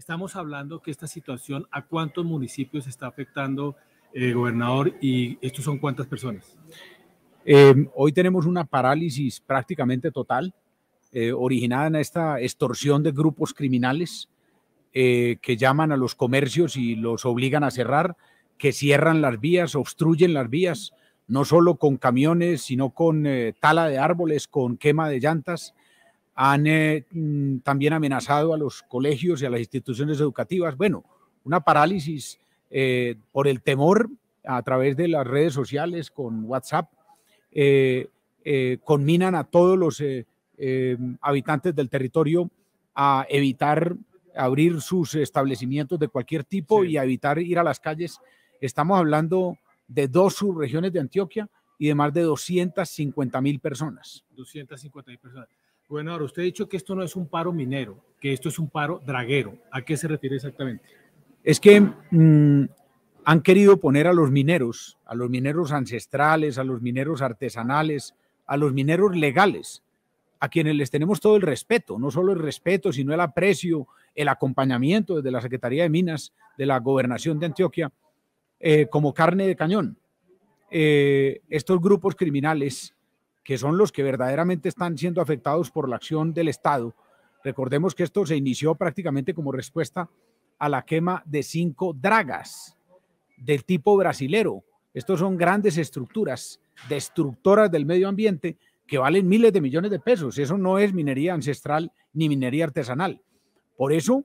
Estamos hablando que esta situación, ¿a cuántos municipios está afectando, eh, gobernador? ¿Y estos son cuántas personas? Em, hoy tenemos una parálisis prácticamente total, eh, originada en esta extorsión de grupos criminales eh, que llaman a los comercios y los obligan a cerrar, que cierran las vías, obstruyen las vías, no solo con camiones, sino con eh, tala de árboles, con quema de llantas han eh, mm, también amenazado a los colegios y a las instituciones educativas. Bueno, una parálisis eh, por el temor a través de las redes sociales, con WhatsApp, eh, conminan a todos los em, habitantes del territorio a evitar abrir sus establecimientos de cualquier tipo y a evitar ir a las calles. Estamos hablando de dos subregiones de Antioquia y de más de 250 mil personas. 250 mil personas. Bueno, ahora usted ha dicho que esto no es un paro minero, que esto es un paro draguero. ¿A qué se refiere exactamente? Es que mm, han querido poner a los mineros, a los mineros ancestrales, a los mineros artesanales, a los mineros legales, a quienes les tenemos todo el respeto, no solo el respeto, sino el aprecio, el acompañamiento desde la Secretaría de Minas de la Gobernación de Antioquia, eh, como carne de cañón. Eh, estos grupos criminales que son los que verdaderamente están siendo afectados por la acción del Estado. Recordemos que esto se inició prácticamente como respuesta a la quema de cinco dragas del tipo brasilero. Estos son grandes estructuras destructoras del medio ambiente que valen miles de millones de pesos. Eso no es minería ancestral ni minería artesanal. Por eso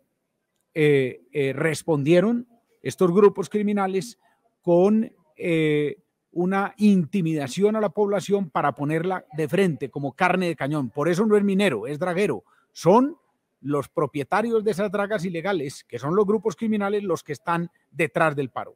eh, eh, respondieron estos grupos criminales con eh, una intimidación a la población para ponerla de frente como carne de cañón. Por eso no es minero, es draguero. Son los propietarios de esas dragas ilegales, que son los grupos criminales, los que están detrás del paro.